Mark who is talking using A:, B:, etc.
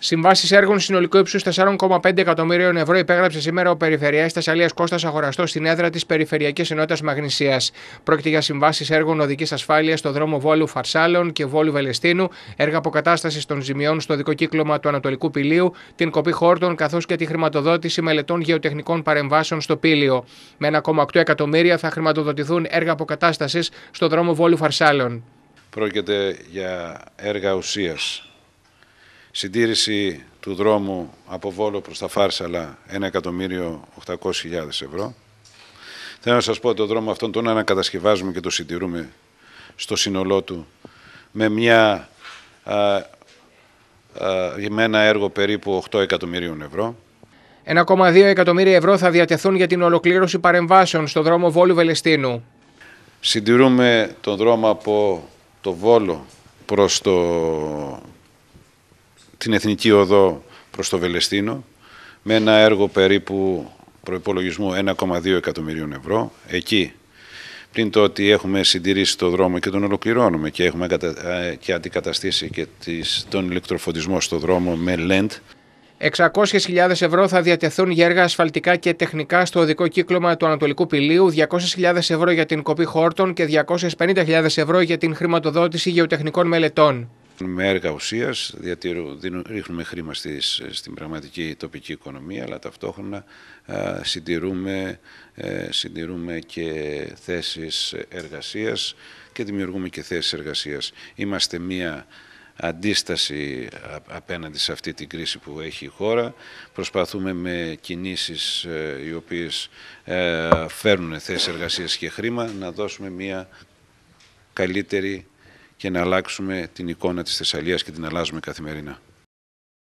A: Συμβάσεις έργων συνολικού ύψους 4,5 εκατομμυρίων ευρώ υπέγραψε σήμερα ο Περιφερειάς Θεσσαλίας Κώστας Αγοραστός στην έδρα της Περιφερειακής Ενότητας Μαγνησίας. Πρόκειται για συμβάσεις έργων οδικής ασφάλειας στο δρόμο Βόλου Φαρσάλων και Βόλου Βελεστίνου, έργα αποκατάστασης των ζημιών στο δικό κύκλωμα του Ανατολικού Πηλίου, την κοπή χόρτων καθώς και τη χρηματοδότηση μελετών γεωτεχνικών παρεμβάσεων στο Πήλιο. Με 1,8 εκατομμύρια θα χρηματοδοτηθούν έργα αποκατάστασης στο δρόμο Βόλου Φαρσάλων.
B: Πρόκειται για έργα ουσίας. Συντήρηση του δρόμου από Βόλο προς τα Φάρσαλα 1.800.000 ευρώ. Θέλω να σας πω ότι το δρόμο αυτόν τον ανακατασκευάζουμε και το συντηρούμε στο σύνολό του με, μια, α, α, με ένα έργο περίπου 8 εκατομμυρίων ευρώ.
A: 1,2 εκατομμύρια ευρώ θα διατεθούν για την ολοκλήρωση παρεμβάσεων στο δρόμο Βόλου Βελεστίνου.
B: Συντηρούμε τον δρόμο από το Βόλο προς το την Εθνική Οδό προς το Βελεστίνο με ένα έργο περίπου προϋπολογισμού 1,2 εκατομμυρίων ευρώ. Εκεί, πριν το ότι έχουμε συντηρήσει το δρόμο και τον ολοκληρώνουμε και έχουμε ε, και αντικαταστήσει και τον ηλεκτροφωτισμό στο δρόμο με LED,
A: 600.000 ευρώ θα διατεθούν για έργα ασφαλτικά και τεχνικά στο οδικό κύκλωμα του Ανατολικού Πηλίου, 200.000 ευρώ για την κοπή χόρτων και 250.000 ευρώ για την χρηματοδότηση γεωτεχνικών μελετών.
B: Με έργα ουσίας ρίχνουμε χρήμα στις, στην πραγματική τοπική οικονομία, αλλά ταυτόχρονα συντηρούμε, ε, συντηρούμε και θέσεις εργασίας και δημιουργούμε και θέσεις εργασίας. Είμαστε μία αντίσταση απέναντι σε αυτή την κρίση που έχει η χώρα. Προσπαθούμε με κινήσεις ε, οι οποίες ε, φέρνουν θέσεις εργασίας και χρήμα να δώσουμε μια καλύτερη και να αλλάξουμε την εικόνα της Θεσσαλίας και την αλλάζουμε καθημερινά.